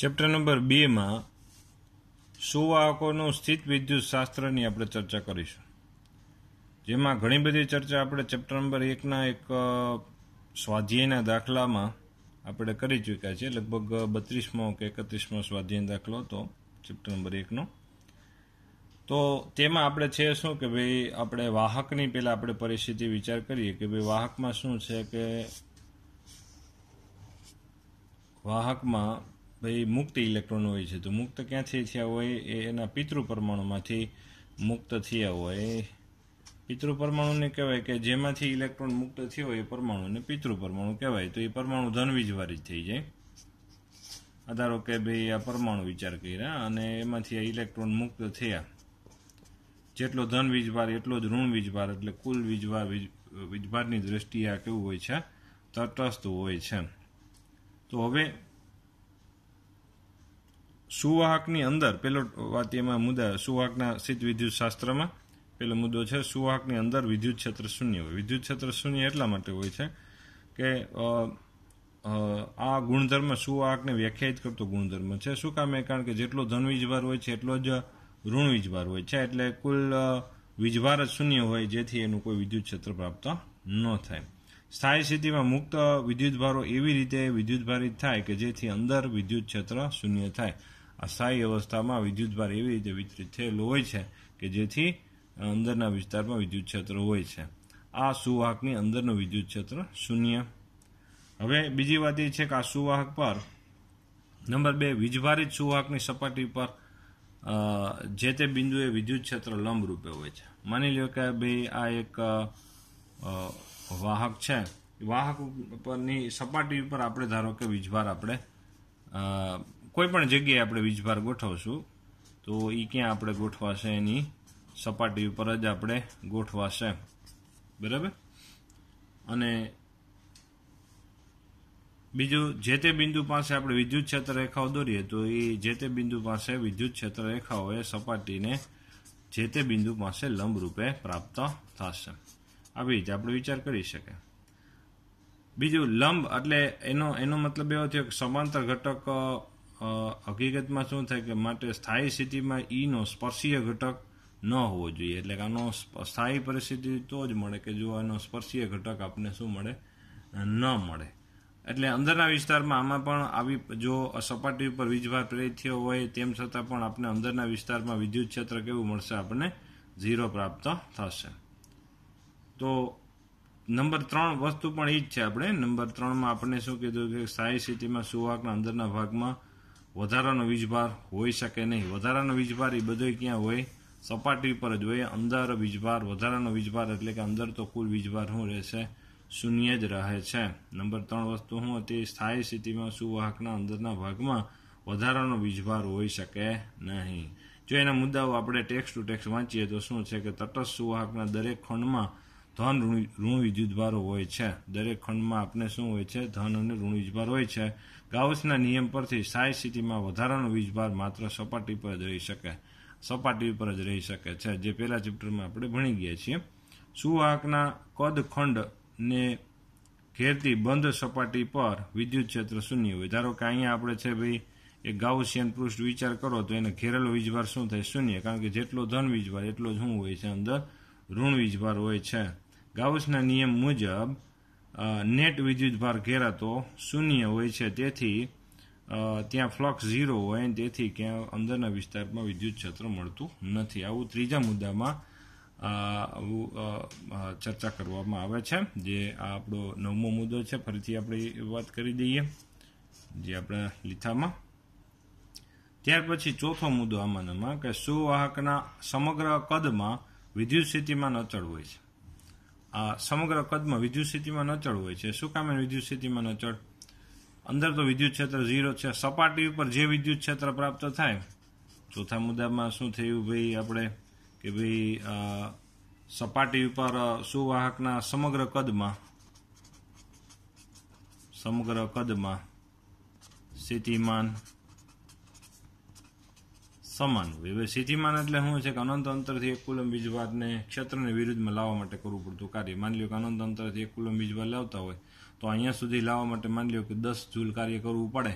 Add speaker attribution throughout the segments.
Speaker 1: chapter number બેમાં સુવાહકોનું સ્થિત વિદ્યુત શાસ્ત્રની આપણે ચર્ચા કરીશું જેમાં ઘણી બધી ચર્ચા આપણે ચેપ્ટર નંબર એકના એક સ્વાધ્યાયના દાખલામાં આપણે કરી ચૂક્યા છીએ લગભગ બત્રીસમો કે એકત્રીસમો સ્વાધ્યાય દાખલો હતો ચેપ્ટર નંબર એકનો તો તેમાં આપણે છે શું કે ભાઈ આપણે વાહકની પહેલાં આપણે પરિસ્થિતિ વિચાર કરીએ કે ભાઈ વાહકમાં શું છે કે વાહકમાં ભાઈ મુક્ત ઇલેક્ટ્રોન હોય છે તો મુક્ત ક્યાંથી થયા હોય એ એના પિતૃ પરમાણુમાંથી મુક્ત થયા હોય પિતૃ પરમાણુને કહેવાય કે જેમાંથી ઇલેક્ટ્રોન મુક્ત થયો હોય એ પરમાણુને પિતૃ પરમાણુ કહેવાય તો એ પરમાણુ જ થઈ જાય ધારો કે ભાઈ આ પરમાણુ વિચાર કર્યા અને એમાંથી આ ઇલેક્ટ્રોન મુક્ત થયા જેટલો ધન વીજભાર એટલો જ ઋણ વીજભાર એટલે કુલ વીજભાર વીજભારની દ્રષ્ટિએ આ કેવું હોય છે તટસ્થ હોય છે તો હવે સુવાહકની અંદર પેલો વાત એમાં મુદ્દા સુવાહકના શીત વિદ્યુત શાસ્ત્રમાં પેલો મુદ્દો છે સુવાહકની અંદર વિદ્યુત ક્ષેત્ર શૂન્ય હોય વિદ્યુત ક્ષેત્ર શૂન્ય એટલા માટે હોય છે કે આ ગુણધર્મ સુવાહકને વ્યાખ્યાયિત કરતો ગુણધર્મ છે શું કામે કારણ કે જેટલો ધન વીજભાર હોય છે એટલો જ ઋણ વીજભાર હોય છે એટલે કુલ વીજભાર જ શૂન્ય હોય જેથી એનું કોઈ વિદ્યુત ક્ષેત્ર પ્રાપ્ત ન થાય સ્થાયી સ્થિતિમાં મુક્ત વિદ્યુતભારો એવી રીતે વિદ્યુતભારિત થાય કે જેથી અંદર વિદ્યુત ક્ષેત્ર શૂન્ય થાય આ સ્થાયી અવસ્થામાં વિદ્યુતભાર એવી રીતે વિતરિત થયેલું હોય છે કે જેથી અંદરના વિસ્તારમાં વિદ્યુત ક્ષેત્ર હોય છે આ સુવાહકની અંદરનું વિદ્યુત ક્ષેત્ર શૂન્ય હવે બીજી વાત એ છે કે આ સુવાહક પર નંબર બે વીજભારિત સુવાહકની સપાટી પર જે તે બિંદુએ વિદ્યુત ક્ષેત્ર લંબરૂપે હોય છે માની લો કે ભાઈ આ એક વાહક છે વાહક પરની સપાટી ઉપર આપણે ધારો કે વીજભાર આપણે કોઈ પણ જગ્યાએ આપણે વીજભાર ગોઠવશું તો એ ક્યાં આપણે ગોઠવાશે એની સપાટી ઉપર જ આપણે ગોઠવાશે બરાબર અને બીજું જે તે બિંદુ પાસે આપણે વિદ્યુત ક્ષેત્ર રેખાઓ દોરીએ તો એ જે તે બિંદુ પાસે વિદ્યુત ક્ષેત્ર રેખાઓ એ સપાટીને જે તે બિંદુ પાસે લંબરૂપે પ્રાપ્ત થશે આવી રીતે આપણે વિચાર કરી શકીએ બીજું લંબ એટલે એનો એનો મતલબ એવો થયો કે સમાંતર ઘટક હકીકતમાં શું થાય કે માટે સ્થાયી સ્થિતિમાં ઈનો સ્પર્શીય ઘટક ન હોવો જોઈએ એટલે કે આનો સ્થાયી પરિસ્થિતિ તો જ મળે કે જો આનો સ્પર્શીય ઘટક આપણને શું મળે ન મળે એટલે અંદરના વિસ્તારમાં આમાં પણ આવી જો સપાટી ઉપર વીજભાર પ્રેરિત થયો હોય તેમ છતાં પણ આપણે અંદરના વિસ્તારમાં વિદ્યુત ક્ષેત્ર કેવું મળશે આપણને ઝીરો પ્રાપ્ત થશે તો નંબર ત્રણ વસ્તુ પણ એ જ છે આપણે નંબર ત્રણમાં આપણને શું કીધું કે સ્થાયી સ્થિતિમાં સુવાકના અંદરના ભાગમાં વધારાનો વીજભાર હોઈ શકે નહીં વધારાનો વીજભાર એ બધો ક્યાં હોય સપાટી પર જ હોય અંદર વીજભાર વધારાનો વીજભાર એટલે કે અંદર તો કુલ વીજભાર શું રહેશે શૂન્ય જ રહે છે નંબર ત્રણ વસ્તુ શું હતી સ્થાયી સ્થિતિમાં સુવાહકના અંદરના ભાગમાં વધારાનો વીજભાર હોઈ શકે નહીં જો એના મુદ્દાઓ આપણે ટેક્સ ટુ ટેક્સ વાંચીએ તો શું છે કે તટસ્થ સુવાહકના દરેક ખંડમાં ધન ઋણ વિદ્યુતભાર હોય છે દરેક ખંડમાં આપણે શું હોય છે ધન અને ઋણ વીજભાર હોય છે ગાઉસના નિયમ પરથી સાય સિટીમાં વધારાનો વીજભાર માત્ર સપાટી પર જ રહી શકે સપાટી ઉપર જ રહી શકે છે જે પહેલા ચેપ્ટરમાં આપણે ભણી ગયા છીએ સુવાહકના કદ ખંડને ઘેરતી બંધ સપાટી પર વિદ્યુત ક્ષેત્ર શૂન્ય હોય ધારો કે અહીંયા આપણે છે ભાઈ એક ગાઉસિયન પૃષ્ઠ વિચાર કરો તો એને ઘેરેલો વીજભાર શું થાય શૂન્ય કારણ કે જેટલો ધન વીજભાર એટલો જ શું હોય છે અંદર ઋણ વીજભાર હોય છે ગાઉસના નિયમ મુજબ નેટ વિદ્યુતભાર ઘેરાતો શૂન્ય હોય છે તેથી ત્યાં ફ્લક્સ ઝીરો હોય તેથી ક્યાં અંદરના વિસ્તારમાં વિદ્યુત ક્ષેત્ર મળતું નથી આવું ત્રીજા મુદ્દામાં ચર્ચા કરવામાં આવે છે જે આ આપણો નવમો મુદ્દો છે ફરીથી આપણે વાત કરી દઈએ જે આપણા લીથામાં ત્યાર પછી ચોથો મુદ્દો આમાંનામાં કે સુવાહકના સમગ્ર કદમાં વિદ્યુત સ્થિતિમાં નચળ હોય છે આ સમગ્ર કદમાં વિદ્યુત સ્થિતિમાં નચળ હોય છે શું કામે વિદ્યુત સ્થિતિમાં નચળ અંદર તો વિદ્યુત ક્ષેત્ર ઝીરો છે સપાટી ઉપર જે વિદ્યુત ક્ષેત્ર પ્રાપ્ત થાય ચોથા મુદ્દામાં શું થયું ભાઈ આપણે કે ભાઈ સપાટી ઉપર સુવાહકના સમગ્ર કદમાં સમગ્ર કદમાં સ્થિતિમાન સમાન હવે એટલે શું છે કે અનંત અંતરથી એક કુલમ બીજવાદને ક્ષેત્રને વિરુદ્ધમાં લાવવા માટે કરવું પડતું કાર્ય માની લ્યો કે અનંત અંતરથી એક કુલમ બીજવાદ લાવતા હોય તો અહીંયા સુધી લાવવા માટે માની લ્યો કે દસ જૂલ કાર્ય કરવું પડે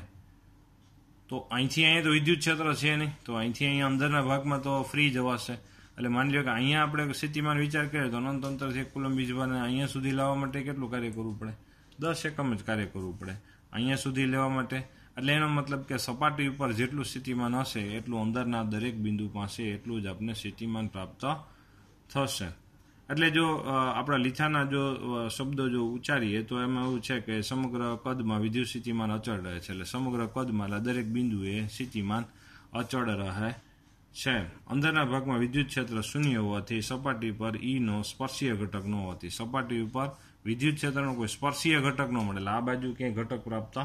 Speaker 1: તો અહીંથી અહીંયા તો વિદ્યુત ક્ષેત્ર છે નહીં તો અહીંથી અહીંયા અંદરના ભાગમાં તો ફ્રી જવાશે એટલે માની લો કે અહીંયા આપણે સ્થિતિમાન વિચાર કરીએ તો અનંત અંતરથી એક કુલમ બીજવાને અહીંયા સુધી લાવવા માટે કેટલું કાર્ય કરવું પડે દસ એકમ જ કાર્ય કરવું પડે અહીંયા સુધી લેવા માટે એટલે એનો મતલબ કે સપાટી ઉપર જેટલું સ્થિતિમાન હશે એટલું અંદરના દરેક બિંદુ પાસે એટલું જ આપણે સ્થિતિમાન પ્રાપ્ત થશે એટલે જો આપણા લીથાના જો શબ્દો જો ઉચ્ચારીએ તો એમાં એવું છે કે સમગ્ર કદમાં વિદ્યુત સ્થિતિમાન અચળ રહે છે એટલે સમગ્ર કદમાં દરેક બિંદુએ સ્થિતિમાન અચળ રહે છે અંદરના ભાગમાં વિદ્યુત ક્ષેત્ર શૂન્ય હોવાથી સપાટી પર ઈનો e સ્પર્શીય ઘટક ન હોવાથી સપાટી ઉપર વિદ્યુત ક્ષેત્રનો કોઈ સ્પર્શીય ઘટક ન મળેલા આ બાજુ ક્યાંય ઘટક પ્રાપ્ત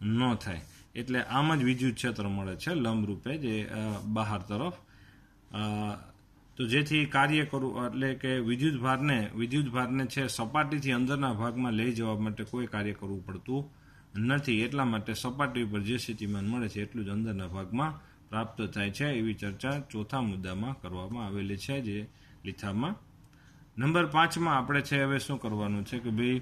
Speaker 1: ન થાય એટલે આમ જ વિદ્યુત ક્ષેત્ર મળે છે લંબરૂપે જે બહાર તરફ તો જેથી કાર્ય કરવું એટલે કે વિદ્યુત ભારને વિદ્યુત ભારને છે સપાટીથી અંદરના ભાગમાં લઈ જવા માટે કોઈ કાર્ય કરવું પડતું નથી એટલા માટે સપાટી પર જે સ્થિતિમાન મળે છે એટલું જ અંદરના ભાગમાં પ્રાપ્ત થાય છે એવી ચર્ચા ચોથા મુદ્દામાં કરવામાં આવેલી છે જે લીથામાં નંબર પાંચમાં આપણે છે હવે શું કરવાનું છે કે ભાઈ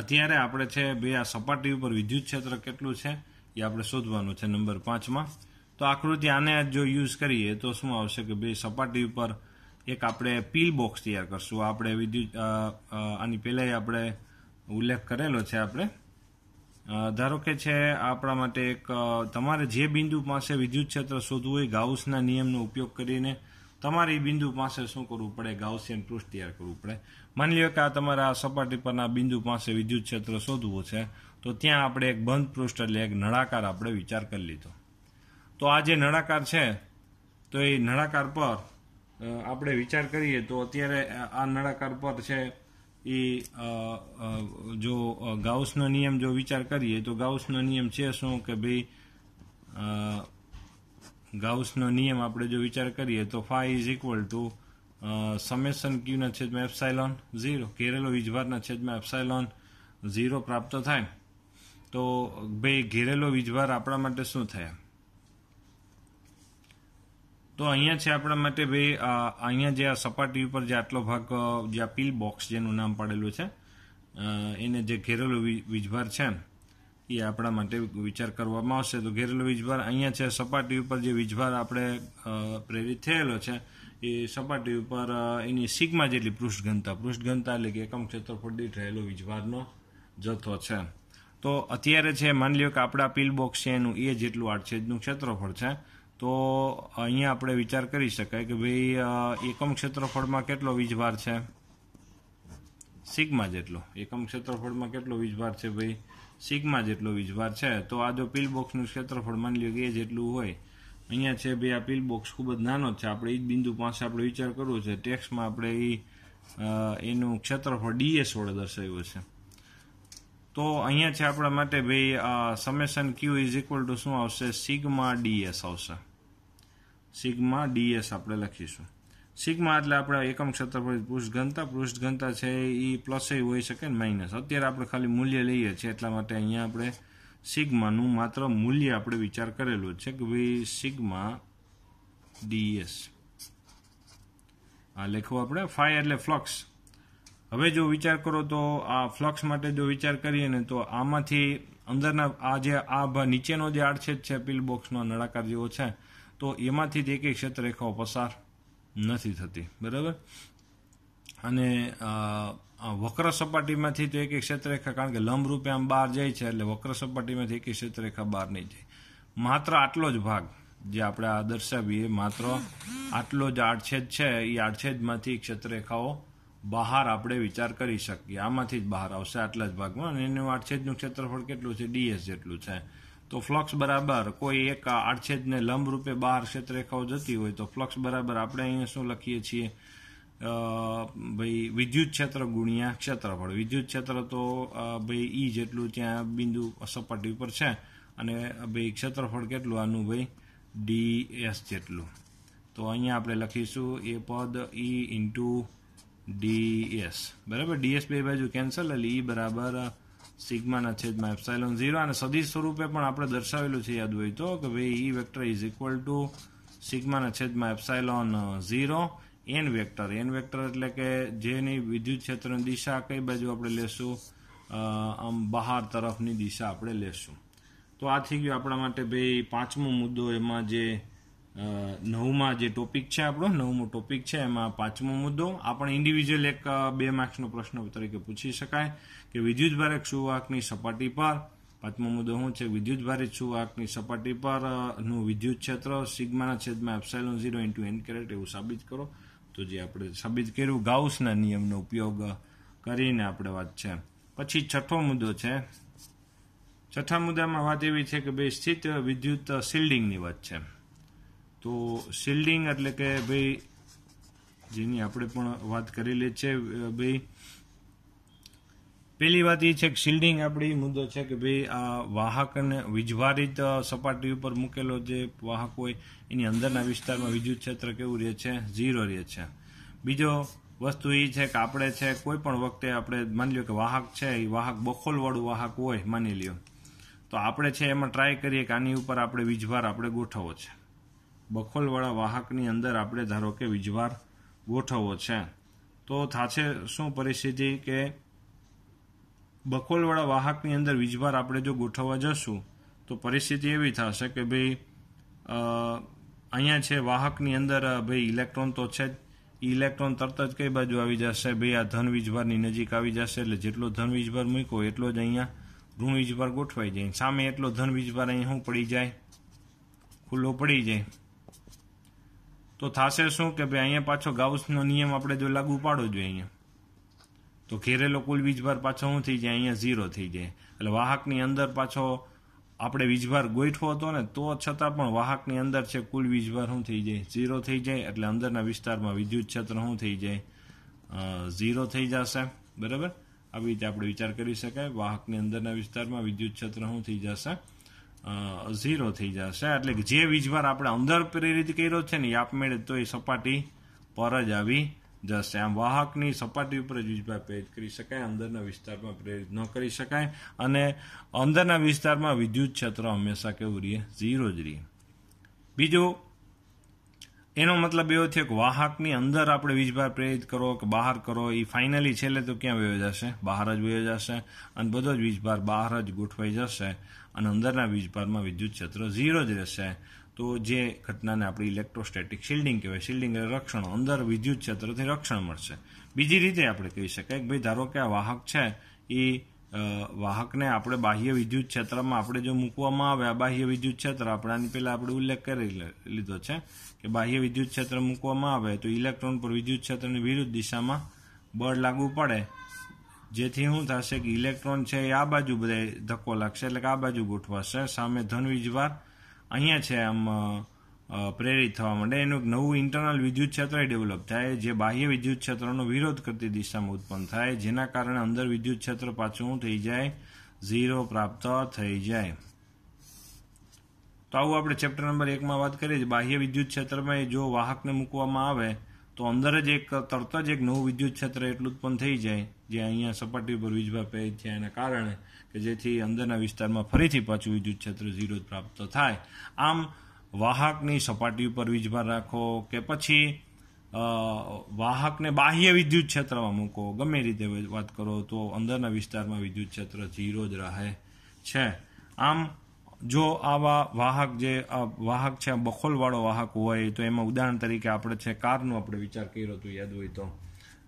Speaker 1: અત્યારે આપણે છે બે આ સપાટી ઉપર વિદ્યુત ક્ષેત્ર કેટલું છે એ આપણે શોધવાનું છે નંબર પાંચમાં તો આકૃતિ આને જો યુઝ કરીએ તો શું આવશે કે બે સપાટી ઉપર એક આપણે પીલ બોક્સ તૈયાર કરશું આપણે વિદ્યુત આની પહેલાંય આપણે ઉલ્લેખ કરેલો છે આપણે ધારો કે છે આપણા માટે એક તમારે જે બિંદુ પાસે વિદ્યુત ક્ષેત્ર શોધવું હોય ગાઉસના નિયમનો ઉપયોગ કરીને તમારી બિંદુ પાસે શું કરવું પડે ગાઉસિયન પૃષ્ઠ તૈયાર કરવું પડે માની લો કે આ તમારા સપાટી પરના બિંદુ પાસે વિદ્યુત ક્ષેત્ર શોધવું છે તો ત્યાં આપણે એક બંધ પૃષ્ઠ એટલે એક નળાકાર આપણે વિચાર કરી લીધો તો આ જે નળાકાર છે તો એ નળાકાર પર આપણે વિચાર કરીએ તો અત્યારે આ નળાકાર પર છે એ જો ગાઉસનો નિયમ જો વિચાર કરીએ તો ગાઉસનો નિયમ છે શું કે ભાઈ ગાઉસનો નિયમ આપણે જો વિચાર કરીએ તો phi is equal to summation ક્યુના છેદમાં એપ્સાઇલોન ઝીરો ઘેરેલો વીજભારના છેદમાં એપ્સાઇલોન ઝીરો પ્રાપ્ત થાય તો ભાઈ ઘેરેલો વીજભાર આપણા માટે શું થયા તો અહીંયા છે આપણા માટે ભાઈ અહીંયા જે આ સપાટી ઉપર જે આટલો ભાગ જે આ પીલ બોક્સ જેનું નામ પાડેલું છે એને જે ઘેરેલો વીજભાર છે એ આપણા માટે વિચાર કરવામાં આવશે તો ઘેરેલો વીજભાર અહીંયા છે સપાટી ઉપર જે વીજભાર આપણે પ્રેરિત થયેલો છે એ સપાટી ઉપર એની સિગ્મા જેટલી પૃષ્ઠઘનતા પૃષ્ઠઘનતા એટલે કે એકમ ક્ષેત્રફળ દીઠ રહેલો વીજભારનો જથ્થો છે તો અત્યારે છે માની લ્યો કે આપણા પિલબોક્સ છે એનું એ જેટલું આડછેદનું ક્ષેત્રફળ છે તો અહીંયા આપણે વિચાર કરી શકાય કે ભાઈ એકમ ક્ષેત્રફળમાં કેટલો વીજભાર છે સિગ્મા જેટલો એકમ ક્ષેત્રફળમાં કેટલો વીજભાર છે ભાઈ સિગ્મા જેટલો વીજભાર છે તો આ જો પિલ ક્ષેત્રફળ માની લ્યો કે એ જેટલું હોય અહીંયા છે ભાઈ આ પિલ બોક્સ ખૂબ જ નાનો છે આપણે એ જ બિંદુ પાસે આપણે વિચાર કરવો છે ટેક્સમાં આપણે એ એનું ક્ષેત્રફળ ડીએસ વડે દર્શાવ્યું છે તો અહીંયા છે આપણા માટે ભાઈ summation Q is equal to શું આવશે સિગ્મા ડીએસ આવશે સિગ્મા ડીએસ આપણે લખીશું સિગ્મા એટલે આપણે એકમ ક્ષેત્રફળ પૃષ્ઠ ઘનતા પૃષ્ઠ ઘનતા છે એ પ્લસય હોઈ શકે ને માઇનસ અત્યારે આપણે ખાલી મૂલ્ય લઈએ છીએ એટલા માટે અહીંયા આપણે સિગ્માનું માત્ર મૂલ્ય આપણે વિચાર કરેલો છે કે ભાઈ સિગ્મા ડીએસ આ લખવું આપણે ફાઈ એટલે ફ્લક્સ હવે જો વિચાર કરો તો આ ફ્લક્સ માટે જો વિચાર કરીએ ને તો આમાંથી અંદરના આ જે આ નીચેનો જે આડછેદ છે પિલ બોક્સનો નળાકાર જેવો છે તો એમાંથી જ એક એક ક્ષેત્ર રેખાઓ પસાર નથી થતી બરાબર અને વક્ર સપાટીમાંથી તો એક એક ક્ષેત્રરેખા કારણ કે લંબરૂપે આમ બહાર જાય છે એટલે વક્ર સપાટીમાંથી એક એક ક્ષેત્રરેખા બહાર નહીં જાય માત્ર આટલો જ ભાગ જે આપણે આ દર્શાવીએ માત્ર આટલો જ આડછેદ છે એ આડછેદમાંથી ક્ષેત્રરેખાઓ બહાર આપણે વિચાર કરી શકીએ આમાંથી જ બહાર આવશે આટલા જ ભાગમાં અને એનું આડછેદનું ક્ષેત્રફળ કેટલું છે ડીએસ જેટલું છે તો ફ્લક્સ બરાબર કોઈ એક આડછેદને લંબરૂપે બહાર ક્ષેત્રરેખાઓ જતી હોય તો ફ્લક્સ બરાબર આપણે અહીંયા શું લખીએ છીએ ભાઈ વિદ્યુત ક્ષેત્ર ગુણ્યા ક્ષેત્રફળ વિદ્યુત ક્ષેત્ર તો ભાઈ ઈ જેટલું ત્યાં બિંદુ સપાટી ઉપર છે અને ભાઈ ક્ષેત્રફળ કેટલું આનું ભાઈ ડી એસ જેટલું તો અહીંયા આપણે લખીશું એ પદ ઈ ઇન્ટુ ડી એસ બરાબર ડીએસ બે બાજુ કેન્સલ એટલે ઈ બરાબર સિગ્માના છેદમાં એપ્સાઇલોન ઝીરો અને સદી સ્વરૂપે પણ આપણે દર્શાવેલું છે યાદ હોય તો કે ભાઈ E vector is equal to સિગ્માના છેદમાં epsilon zero N vector N vector એટલે કે જેની વિદ્યુત ક્ષેત્રની દિશા કઈ બાજુ આપણે લેશું આમ બહાર તરફની દિશા આપણે લેશું તો આ થઈ ગયું આપણા માટે ભાઈ પાંચમો મુદ્દો એમાં જે નવમાં જે ટોપિક છે આપણો નવમો ટોપિક છે એમાં પાંચમો મુદ્દો આપણે ઇન્ડિવિજ્યુઅલ એક બે માર્ક્સનો પ્રશ્ન તરીકે પૂછી શકાય કે વિદ્યુતભારક સુવાહકની સપાટી પર પાંચમો મુદ્દો શું છે વિદ્યુતભારિત સુવાહકની સપાટી પરનું વિદ્યુત ક્ષેત્ર સિગ્માના છેદમાં epsilon zero into N caret એવું સાબિત કરો તો જે આપણે સાબિત કર્યું ગાઉસના નિયમનો ઉપયોગ કરીને આપણે વાત છે પછી છઠ્ઠો મુદ્દો છે છઠ્ઠા મુદ્દામાં વાત એવી છે કે બે સ્થિત વિદ્યુત શિલ્ડિંગની વાત છે તો શિલ્ડિંગ એટલે કે ભાઈ જેની આપણે પણ વાત કરેલી છે ભાઈ પહેલી વાત એ છે કે શિલ્ડિંગ આપણી મુદ્દો છે કે ભાઈ આ વાહક અને વીજભારિત સપાટી ઉપર મૂકેલો જે વાહક હોય એની અંદરના વિસ્તારમાં વિદ્યુત ક્ષેત્ર કેવું રહે છે ઝીરો રહે છે બીજો વસ્તુ એ છે કે આપણે છે કોઈ પણ વખતે આપણે માની લો કે વાહક છે એ વાહક બખોલવાળું વાહક હોય માની લ્યો તો આપણે છે એમાં ટ્રાય કરીએ કે આની ઉપર આપણે વીજભાર આપણે ગોઠવવો છે બખોલવાળા વાહકની અંદર આપણે ધારો કે વીજવાર ગોઠવવો છે તો થાશે શું પરિસ્થિતિ કે બખોલવાળા વાહકની અંદર વીજભાર આપણે જો ગોઠવવા જશું તો પરિસ્થિતિ એવી થશે કે ભાઈ અહીંયા છે વાહકની અંદર ભાઈ ઇલેક્ટ્રોન તો છે જ ઇલેક્ટ્રોન તરત જ કઈ બાજુ આવી જશે ભાઈ આ ધન વીજભારની નજીક આવી જશે એટલે જેટલો ધન વીજભાર મૂક્યો એટલો જ અહીંયા ઋણ વીજભાર ગોઠવાઈ જાય સામે એટલો ધન વીજભાર અહીંયા શું પડી જાય ખુલ્લો પડી જાય તો થશે શું કે ભાઈ અહીંયા પાછો ગાઉસનો નિયમ આપણે જો લાગુ પાડવો જોઈએ અહીંયા તો ઘેરેલો કુલ વીજભાર પાછો શું થઈ જાય અહીંયા ઝીરો થઈ જાય એટલે વાહકની અંદર પાછો આપણે વીજભાર ગોઠવો હતો ને તો છતાં પણ વાહકની અંદર છે કુલ વીજભાર શું થઈ જાય ઝીરો થઈ જાય એટલે અંદરના વિસ્તારમાં વિદ્યુત ક્ષેત્ર શું થઈ જાય ઝીરો થઈ જશે બરાબર આવી રીતે આપણે વિચાર કરી શકાય વાહકની અંદરના વિસ્તારમાં વિદ્યુત ક્ષેત્ર શું થઈ જશે ઝીરો થઈ જશે એટલે કે જે વીજભાર આપણે અંદર પ્રેરિત કર્યો છે ને એ આપમેળે તો એ સપાટી પર જ આવી જશે આમ વાહકની સપાટી ઉપર જ વીજભાર પ્રેરિત કરી શકાય અંદરના વિસ્તારમાં પ્રેરિત ન કરી શકાય અને અંદરના વિસ્તારમાં વિદ્યુત ક્ષેત્ર હંમેશા કેવું રહીએ ઝીરો જ રહીએ બીજું એનો મતલબ એવો થયો કે વાહકની અંદર આપણે વીજભાર પ્રેરિત કરો કે બહાર કરો એ ફાઇનલી છેલ્લે તો ક્યાં વયો જશે બહાર જ વયો જશે અને બધો જ વીજભાર બહાર જ ગોઠવાઈ જશે અને અંદરના વીજભારમાં વિદ્યુત ક્ષેત્ર ઝીરો જ રહેશે તો જે ઘટનાને આપણે ઇલેક્ટ્રોસ્ટેટિક શિલ્ડિંગ કહેવાય શિલ્ડિંગ એટલે રક્ષણ અંદર વિદ્યુત ક્ષેત્રથી રક્ષણ મળશે બીજી રીતે આપણે કહી શકાય કે ભાઈ ધારો કે આ વાહક છે એ વાહકને આપણે બાહ્ય વિદ્યુત ક્ષેત્રમાં આપણે જો મૂકવામાં આવે આ બાહ્ય વિદ્યુત ક્ષેત્ર આપણાની પહેલાં આપણે ઉલ્લેખ કરી લીધો છે કે બાહ્ય વિદ્યુત ક્ષેત્ર મૂકવામાં આવે તો ઇલેક્ટ્રોન પર વિદ્યુત ક્ષેત્રની વિરુદ્ધ દિશામાં બળ લાગુ પડે જેથી શું થશે કે ઇલેક્ટ્રોન છે એ આ બાજુ બધે ધક્કો લાગશે એટલે કે આ બાજુ ગોઠવાશે સામે ધન વીજવાર અહીંયા છે આમ પ્રેરિત થવા માંડે એનું નવું ઇન્ટરનલ વિદ્યુત ક્ષેત્ર ડેવલપ થાય જે બાહ્ય વિદ્યુત ક્ષેત્રનો વિરોધ કરતી દિશામાં ઉત્પન્ન થાય જેના કારણે અંદર વિદ્યુત ક્ષેત્ર પાછું થઈ જાય ઝીરો પ્રાપ્ત થઈ જાય તો આવું આપણે ચેપ્ટર નંબર એકમાં વાત કરીએ છીએ બાહ્ય વિદ્યુત ક્ષેત્રમાં જો વાહકને મૂકવામાં આવે તો અંદર જ એક તરત જ એક નવું વિદ્યુત ક્ષેત્ર એટલું ઉત્પન્ન થઈ જાય જે અહીંયા સપાટી પર વીજભાર પે થયા એના કારણે કે જેથી અંદરના વિસ્તારમાં ફરીથી પાછું વિદ્યુત ક્ષેત્ર ઝીરો પ્રાપ્ત થાય આમ વાહકની સપાટી ઉપર વીજભાર રાખો કે પછી વાહકને બાહ્ય વિદ્યુત ક્ષેત્રમાં મૂકો ગમે રીતે વાત કરો તો અંદરના વિસ્તારમાં વિદ્યુત ક્ષેત્ર ઝીરો જ રહે છે આમ જો આવા વાહક જે વાહક છે બખોલવાળો વાહક હોય તો એમાં ઉદાહરણ તરીકે આપણે છે કારનો આપણે વિચાર કર્યો હતો યાદ હોય તો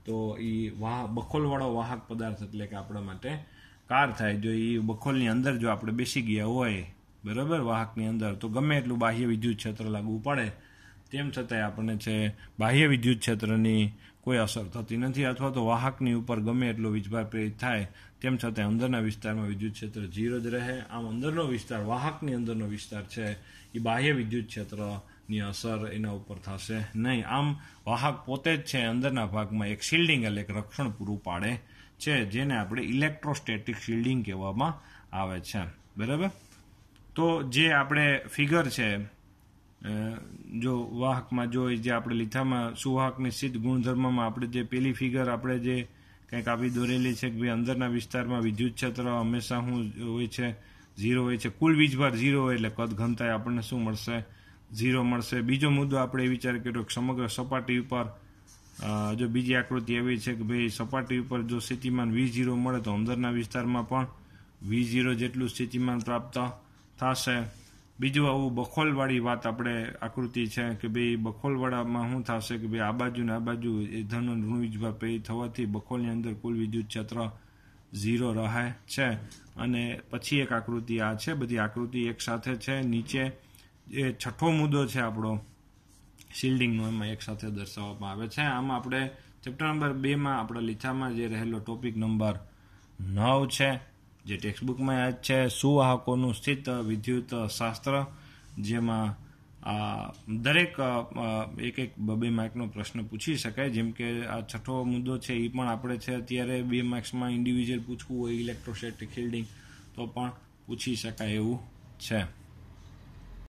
Speaker 1: તો એ વાહ બખોલવાળો વાહક પદાર્થ એટલે કે આપણા માટે કાર થાય જો એ બખોલની અંદર જો આપણે બેસી ગયા હોય બરાબર વાહકની અંદર તો ગમે એટલું બાહ્ય વિદ્યુત ક્ષેત્ર લાગુ પડે તેમ છતાંય આપણને છે બાહ્ય વિદ્યુત ક્ષેત્રની કોઈ અસર થતી નથી અથવા તો વાહકની ઉપર ગમે એટલો વીજભાર પ્રેરિત થાય તેમ છતાં અંદરના વિસ્તારમાં વિદ્યુત ક્ષેત્ર ઝીરો જ રહે આમ અંદરનો વિસ્તાર વાહકની અંદરનો વિસ્તાર છે એ બાહ્ય વિદ્યુત ક્ષેત્રની અસર એના ઉપર થશે નહીં આમ વાહક પોતે જ છે અંદરના ભાગમાં એક શિલ્ડિંગ એટલે એક રક્ષણ પૂરું પાડે છે જેને આપણે ઇલેક્ટ્રોસ્ટેટિક શિલ્ડિંગ કહેવામાં આવે છે બરાબર તો જે આપણે ફિગર છે જો વાહકમાં જો જે આપણે લીધામાં સુવાહક નિશ્ચિત ગુણધર્મમાં આપણે જે પેલી ફિગર આપણે જે કંઈક આપી દોરેલી છે કે ભાઈ અંદરના વિસ્તારમાં વિદ્યુત ક્ષેત્ર હંમેશા શું હોય છે ઝીરો હોય છે કુલ વીજભાર ઝીરો હોય એટલે કદ ઘનતા આપણને શું મળશે ઝીરો મળશે બીજો મુદ્દો આપણે એ વિચાર કર્યો કે સમગ્ર સપાટી ઉપર જો બીજી આકૃતિ એવી છે કે ભાઈ સપાટી ઉપર જો સ્થિતિમાન વી ઝીરો મળે તો અંદરના વિસ્તારમાં પણ વી ઝીરો જેટલું સ્થિતિમાન પ્રાપ્ત થશે બીજું આવું બખોલવાળી વાત આપણે આકૃતિ છે કે ભાઈ બખોલવાળામાં શું થશે કે ભાઈ આ બાજુ ને આ બાજુ એ ધન ઋણ પે થવાથી બખોલની અંદર કુલ વિદ્યુત ક્ષેત્ર ઝીરો રહે છે અને પછી એક આકૃતિ આ છે બધી આકૃતિ એક સાથે છે નીચે એ છઠ્ઠો મુદ્દો છે આપણો શિલ્ડિંગનો એમાં એક સાથે દર્શાવવામાં આવે છે આમાં આપણે ચેપ્ટર નંબર બેમાં આપણા લીથામાં જે રહેલો ટોપિક નંબર નવ છે જે ટેક્સ્ટબુકમાં છે સુવાહકોનું સ્થિત વિદ્યુત શાસ્ત્ર જેમાં દરેક એક એક બે માર્કનો પ્રશ્ન પૂછી શકાય જેમ કે આ છઠ્ઠો મુદ્દો છે એ પણ આપણે છે અત્યારે બે માર્ક્સમાં ઇન્ડિવિજ્યુઅલ પૂછવું હોય ઇલેક્ટ્રોસ્ટેટિક ફિલ્ડિંગ તો પણ પૂછી શકાય એવું છે